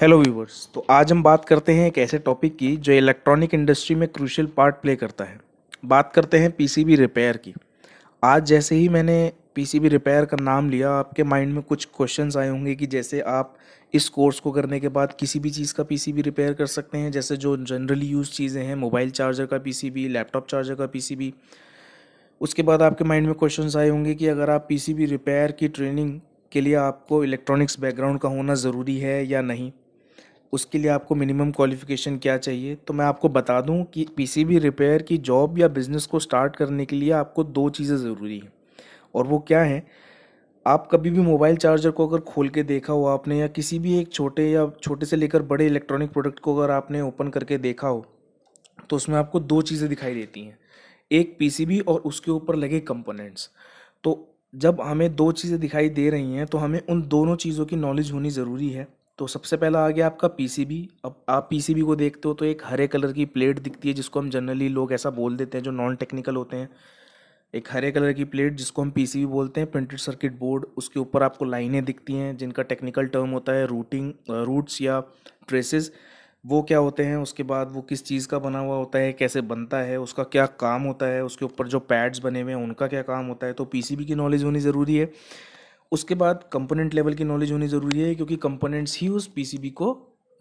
hello viewers तो आज हम बात करते हैं एक ऐसे टॉपिक की जो इलेक्ट्रॉनिक इंडस्ट्री में क्रूशियल पार्ट प्ले करता है बात करते हैं पीसीबी रिपेयर की आज जैसे ही मैंने पीसीबी रिपेयर का नाम लिया आपके माइंड में कुछ क्वेश्चंस आए होंगे कि जैसे आप इस कोर्स को करने के बाद किसी भी चीज़ का पीसीबी रिपेयर कर सकते हैं जैसे जो जनरली यूज़ चीज़ें हैं मोबाइल चार्जर का पीसीबी लैपटॉप चार्जर का पीसीबी उसके बाद आपके माइंड में क्वेश्चंस आए होंगे कि अगर आप पीसीबी रिपेयर की ट्रेनिंग के लिए आपको इलेक्ट्रॉनिक्स बैकग्राउंड का होना ज़रूरी है या नहीं उसके लिए आपको मिनिमम क्वालिफ़िकेशन क्या चाहिए तो मैं आपको बता दूं कि पीसीबी रिपेयर की जॉब या बिज़नेस को स्टार्ट करने के लिए आपको दो चीज़ें ज़रूरी हैं और वो क्या हैं आप कभी भी मोबाइल चार्जर को अगर खोल के देखा हो आपने या किसी भी एक छोटे या छोटे से लेकर बड़े इलेक्ट्रॉनिक प्रोडक्ट को अगर आपने ओपन करके देखा हो तो उसमें आपको दो चीज़ें दिखाई देती हैं एक पीसीबी और उसके ऊपर लगे कंपोनेंट्स तो जब हमें दो चीज़ें दिखाई दे रही हैं तो हमें उन दोनों चीज़ों की नॉलेज होनी ज़रूरी है तो सबसे पहला आ गया आपका पीसीबी अब आप पीसीबी को देखते हो तो एक हरे कलर की प्लेट दिखती है जिसको हम जनरली लोग ऐसा बोल देते हैं जो नॉन टेक्निकल होते हैं एक हरे कलर की प्लेट जिसको हम पीसीबी बोलते हैं प्रिंटेड सर्किट बोर्ड उसके ऊपर आपको लाइनें दिखती हैं जिनका टेक्निकल टर्म होता है रूटिंग रूट्स या ट्रेसेस वो क्या होते हैं उसके बाद वो किस चीज़ का बना हुआ होता है कैसे बनता है उसका क्या काम होता है उसके ऊपर जो पैड्स बने हुए हैं उनका क्या काम होता है तो पीसीबी की नॉलेज होनी ज़रूरी है उसके बाद कंपोनेंट लेवल की नॉलेज होनी ज़रूरी है क्योंकि कंपोनेंट्स ही उस पीसीबी को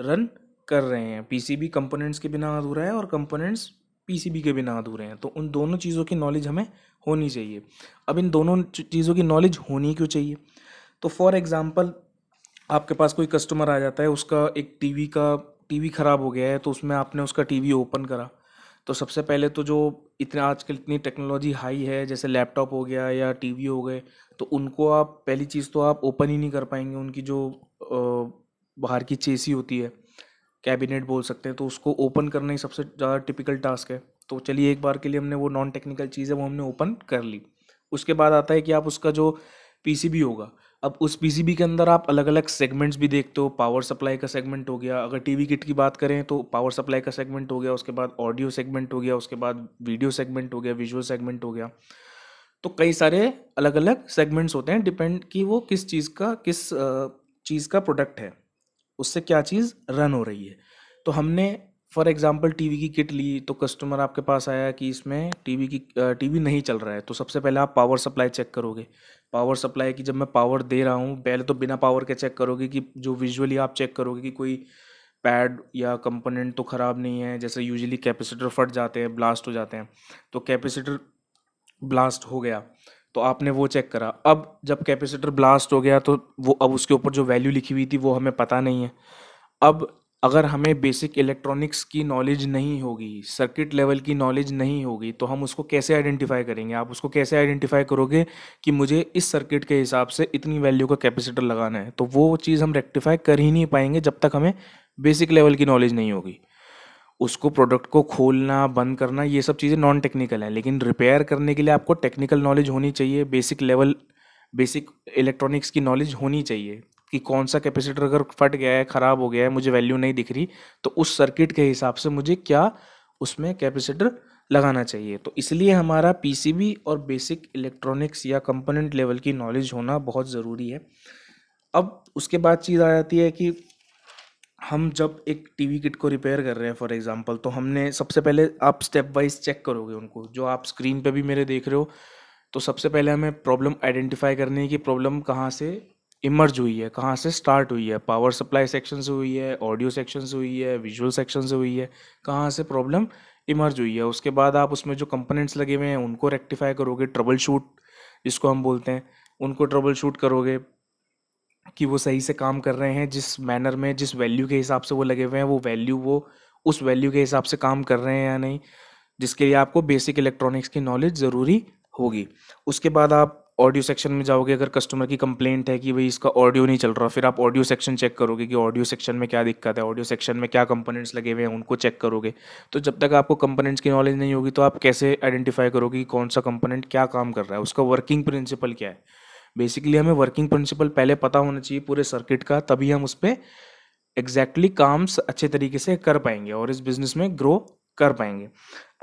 रन कर रहे हैं पीसीबी कंपोनेंट्स के बिना अधूरा है और कंपोनेंट्स पीसीबी के बिना अधूरे हैं तो उन दोनों चीज़ों की नॉलेज हमें होनी चाहिए अब इन दोनों चीज़ों की नॉलेज होनी क्यों चाहिए तो फॉर एग्ज़ाम्पल आपके पास कोई कस्टमर आ जाता है उसका एक टी का टी ख़राब हो गया है तो उसमें आपने उसका टी ओपन करा तो सबसे पहले तो जो इतना आजकल इतनी टेक्नोलॉजी हाई है जैसे लैपटॉप हो गया या टीवी हो गए तो उनको आप पहली चीज़ तो आप ओपन ही नहीं कर पाएंगे उनकी जो बाहर की चेसी होती है कैबिनेट बोल सकते हैं तो उसको ओपन करना ही सबसे ज़्यादा टिपिकल टास्क है तो चलिए एक बार के लिए हमने वो नॉन टेक्निकल चीज़ है वो हमने ओपन कर ली उसके बाद आता है कि आप उसका जो पीसीबी होगा अब उस पीसीबी के अंदर आप अलग अलग सेगमेंट्स भी देखते हो पावर सप्लाई का सेगमेंट हो गया अगर टीवी किट की बात करें तो पावर सप्लाई का सेगमेंट हो गया उसके बाद ऑडियो सेगमेंट हो गया उसके बाद वीडियो सेगमेंट हो गया विजुअल सेगमेंट हो गया तो कई सारे अलग अलग सेगमेंट्स होते हैं डिपेंड कि वो किस चीज़ का किस चीज़ का प्रोडक्ट है उससे क्या चीज़ रन हो रही है तो हमने फॉर एग्जाम्पल टीवी की किट ली तो कस्टमर आपके पास आया कि इसमें टीवी की टीवी नहीं चल रहा है तो सबसे पहले आप पावर सप्लाई चेक करोगे पावर सप्लाई की जब मैं पावर दे रहा हूँ पहले तो बिना पावर के चेक करोगे कि जो विजुअली आप चेक करोगे कि कोई पैड या कंपोनेंट तो ख़राब नहीं है जैसे यूजली कैपेसिटर फट जाते हैं ब्लास्ट हो जाते हैं तो कैपेसिटर ब्लास्ट हो गया तो आपने वो चेक करा अब जब कैपेसिटर ब्लास्ट हो गया तो वो अब उसके ऊपर जो वैल्यू लिखी हुई थी वो हमें पता नहीं है अब अगर हमें बेसिक इलेक्ट्रॉनिक्स की नॉलेज नहीं होगी सर्किट लेवल की नॉलेज नहीं होगी तो हम उसको कैसे आइडेंटिफाई करेंगे आप उसको कैसे आइडेंटिफाई करोगे कि मुझे इस सर्किट के हिसाब से इतनी वैल्यू का कैपेसिटर लगाना है तो वो चीज़ हम रेक्टिफाई कर ही नहीं पाएंगे जब तक हमें बेसिक लेवल की नॉलेज नहीं होगी उसको प्रोडक्ट को खोलना बंद करना ये सब चीज़ें नॉन टेक्निकल हैं लेकिन रिपेयर करने के लिए आपको टेक्निकल नॉलेज होनी चाहिए बेसिक लेवल बेसिक इलेक्ट्रॉनिक्स की नॉलेज होनी चाहिए कि कौन सा कैपेसिटर अगर फट गया है ख़राब हो गया है मुझे वैल्यू नहीं दिख रही तो उस सर्किट के हिसाब से मुझे क्या उसमें कैपेसिटर लगाना चाहिए तो इसलिए हमारा पीसीबी और बेसिक इलेक्ट्रॉनिक्स या कंपोनेंट लेवल की नॉलेज होना बहुत ज़रूरी है अब उसके बाद चीज़ आ जाती है कि हम जब एक टीवी किट को रिपेयर कर रहे हैं फॉर एग्जांपल तो हमने सबसे पहले आप स्टेप वाइज चेक करोगे उनको जो आप स्क्रीन पे भी मेरे देख रहे हो तो सबसे पहले हमें प्रॉब्लम आइडेंटिफाई करनी है कि प्रॉब्लम कहाँ से इमर्ज हुई है कहाँ से स्टार्ट हुई है पावर सप्लाई सेक्शन से हुई है ऑडियो सेक्शन से हुई है विजुअल सेक्शन से हुई है कहाँ से प्रॉब्लम इमर्ज हुई है उसके बाद आप उसमें जो कंपोनेंट्स लगे हुए हैं उनको रेक्टिफाई करोगे ट्रबल शूट जिसको हम बोलते हैं उनको ट्रबल शूट करोगे कि वो सही से काम कर रहे हैं जिस मैनर में जिस वैल्यू के हिसाब से वो लगे हुए हैं वो वैल्यू वो उस वैल्यू के हिसाब से काम कर रहे हैं या नहीं जिसके लिए आपको बेसिक इलेक्ट्रॉनिक्स की नॉलेज ज़रूरी होगी उसके बाद आप ऑडियो सेक्शन में जाओगे अगर कस्टमर की कंप्लेंट है कि भाई इसका ऑडियो नहीं चल रहा फिर आप ऑडियो सेक्शन चेक करोगे कि ऑडियो सेक्शन में क्या दिक्कत है ऑडियो सेक्शन में क्या कंपोनेंट्स लगे हुए हैं उनको चेक करोगे तो जब तक आपको कंपोनेंट्स की नॉलेज नहीं होगी तो आप कैसे आइडेंटिफाई करोगे कि कौन सा कंपोनेंट क्या काम कर रहा है उसका वर्किंग प्रिंसिपल क्या है बेसिकली हमें वर्किंग प्रिंसिपल पहले पता होना चाहिए पूरे सर्किट का तभी हम उस पर एग्जैक्टली काम काम्स अच्छे तरीके से कर पाएंगे और इस बिज़नेस में ग्रो कर पाएंगे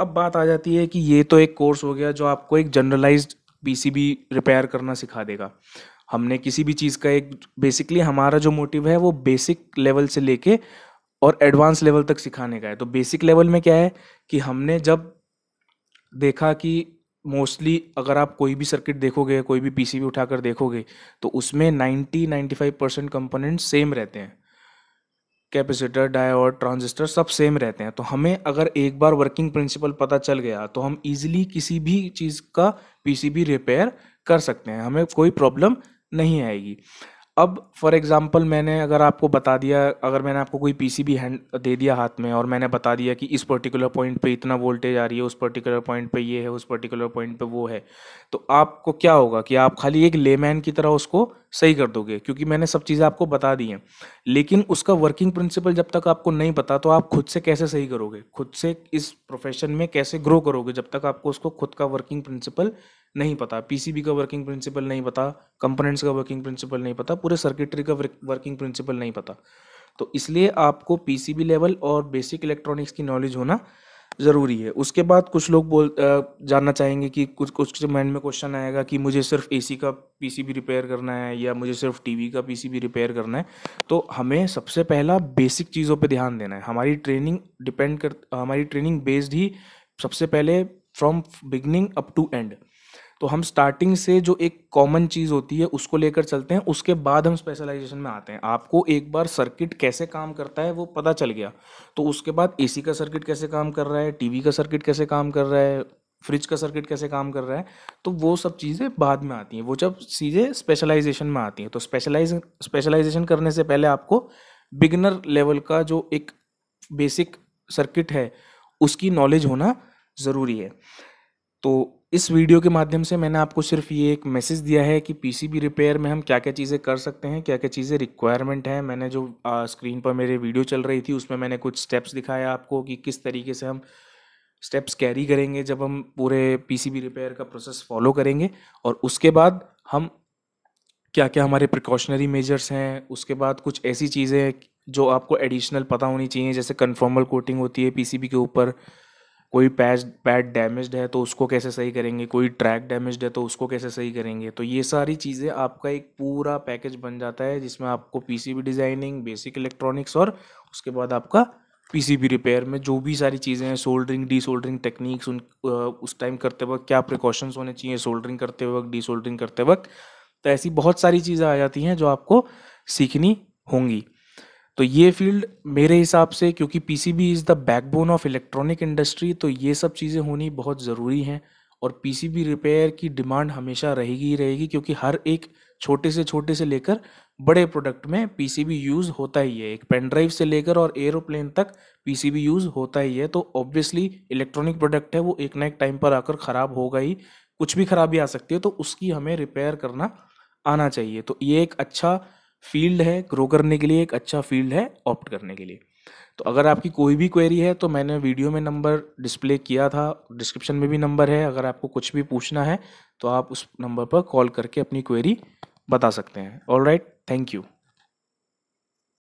अब बात आ जाती है कि ये तो एक कोर्स हो गया जो आपको एक जनरलाइज्ड पीसीबी रिपेयर करना सिखा देगा हमने किसी भी चीज़ का एक बेसिकली हमारा जो मोटिव है वो बेसिक लेवल से लेके और एडवांस लेवल तक सिखाने का है तो बेसिक लेवल में क्या है कि हमने जब देखा कि मोस्टली अगर आप कोई भी सर्किट देखोगे कोई भी पीसीबी उठाकर देखोगे तो उसमें 90 95 परसेंट कंपोनेंट सेम रहते हैं कैपेसिटर डायोड ट्रांजिस्टर सब सेम रहते हैं तो हमें अगर एक बार वर्किंग प्रिंसिपल पता चल गया तो हम इजीली किसी भी चीज़ का पीसीबी रिपेयर कर सकते हैं हमें कोई प्रॉब्लम नहीं आएगी अब फॉर एग्ज़ाम्पल मैंने अगर आपको बता दिया अगर मैंने आपको कोई पीसीबी हैंड दे दिया हाथ में और मैंने बता दिया कि इस पर्टिकुलर पॉइंट पे इतना वोल्टेज आ रही है उस पर्टिकुलर पॉइंट पे ये है उस पर्टिकुलर पॉइंट पे वो है तो आपको क्या होगा कि आप खाली एक लेमैन की तरह उसको सही कर दोगे क्योंकि मैंने सब चीज़ें आपको बता दी हैं लेकिन उसका वर्किंग प्रिंसिपल जब तक आपको नहीं पता तो आप खुद से कैसे सही करोगे खुद से इस प्रोफेशन में कैसे ग्रो करोगे जब तक आपको उसको खुद का वर्किंग प्रिंसिपल नहीं पता पीसीबी का वर्किंग प्रिंसिपल नहीं पता कंपोनेंट्स का वर्किंग प्रिंसिपल नहीं पता पूरे सर्किटरी का वर्किंग प्रिंसिपल नहीं पता तो इसलिए आपको पीसीबी लेवल और बेसिक इलेक्ट्रॉनिक्स की नॉलेज होना ज़रूरी है उसके बाद कुछ लोग बोल जानना चाहेंगे कि कुछ कुछ माइंड में क्वेश्चन आएगा कि मुझे सिर्फ ए का पी रिपेयर करना है या मुझे सिर्फ टी का पी रिपेयर करना है तो हमें सबसे पहला बेसिक चीज़ों पर ध्यान देना है हमारी ट्रेनिंग डिपेंड कर हमारी ट्रेनिंग बेस्ड ही सबसे पहले from beginning up to end तो हम स्टार्टिंग से जो एक कॉमन चीज़ होती है उसको लेकर चलते हैं उसके बाद हम स्पेशलाइजेशन में आते हैं आपको एक बार सर्किट कैसे काम करता है वो पता चल गया तो उसके बाद एसी का सर्किट कैसे काम कर रहा है टीवी का सर्किट कैसे काम कर रहा है फ्रिज का सर्किट कैसे काम कर रहा है तो वो सब चीज़ें बाद में आती हैं वो जब चीज़ें स्पेशलाइजेशन में आती हैं तो स्पेशलाइज स्पेशलाइजेशन करने से पहले आपको बिगनर लेवल का जो एक बेसिक सर्किट है उसकी नॉलेज होना ज़रूरी है तो इस वीडियो के माध्यम से मैंने आपको सिर्फ ये एक मैसेज दिया है कि पीसीबी रिपेयर में हम क्या क्या चीज़ें कर सकते हैं क्या क्या चीज़ें रिक्वायरमेंट हैं मैंने जो आ, स्क्रीन पर मेरे वीडियो चल रही थी उसमें मैंने कुछ स्टेप्स दिखाया आपको कि किस तरीके से हम स्टेप्स कैरी करेंगे जब हम पूरे पीसीबी रिपेयर का प्रोसेस फॉलो करेंगे और उसके बाद हम क्या क्या हमारे प्रिकॉशनरी मेजर्स हैं उसके बाद कुछ ऐसी चीज़ें जो आपको एडिशनल पता होनी चाहिए जैसे कन्फर्मल कोटिंग होती है पीसीबी के ऊपर कोई पैच पैड डैमेज है तो उसको कैसे सही करेंगे कोई ट्रैक डैमेज है तो उसको कैसे सही करेंगे तो ये सारी चीज़ें आपका एक पूरा पैकेज बन जाता है जिसमें आपको पीसीबी डिज़ाइनिंग बेसिक इलेक्ट्रॉनिक्स और उसके बाद आपका पीसीबी रिपेयर में जो भी सारी चीज़ें हैं सोल्डरिंग डी सोल्डरिंग टेक्निक्स उन उस टाइम करते वक्त क्या प्रिकॉशंस होने चाहिए सोल्डरिंग करते वक्त डी सोल्डरिंग करते वक्त तो ऐसी बहुत सारी चीज़ें आ जाती हैं जो आपको सीखनी होंगी तो ये फील्ड मेरे हिसाब से क्योंकि PCB is the backbone of electronic industry तो ये सब चीज़ें होनी बहुत ज़रूरी हैं और पीसीबी रिपेयर की डिमांड हमेशा रहेगी ही रहेगी क्योंकि हर एक छोटे से छोटे से लेकर बड़े प्रोडक्ट में पीसीबी यूज़ होता ही है एक पेन ड्राइव से लेकर और एरोप्लेन तक पीसीबी यूज़ होता ही है तो ऑब्वियसली इलेक्ट्रॉनिक प्रोडक्ट है वो एक ना एक टाइम पर आकर ख़राब होगा ही कुछ भी खराबी आ सकती है तो उसकी हमें रिपेयर करना आना चाहिए तो ये एक अच्छा फील्ड है ग्रो करने के लिए एक अच्छा फील्ड है ऑप्ट करने के लिए तो अगर आपकी कोई भी क्वेरी है तो मैंने वीडियो में नंबर डिस्प्ले किया था डिस्क्रिप्शन में भी नंबर है अगर आपको कुछ भी पूछना है तो आप उस नंबर पर कॉल करके अपनी क्वेरी बता सकते हैं ऑल राइट थैंक यू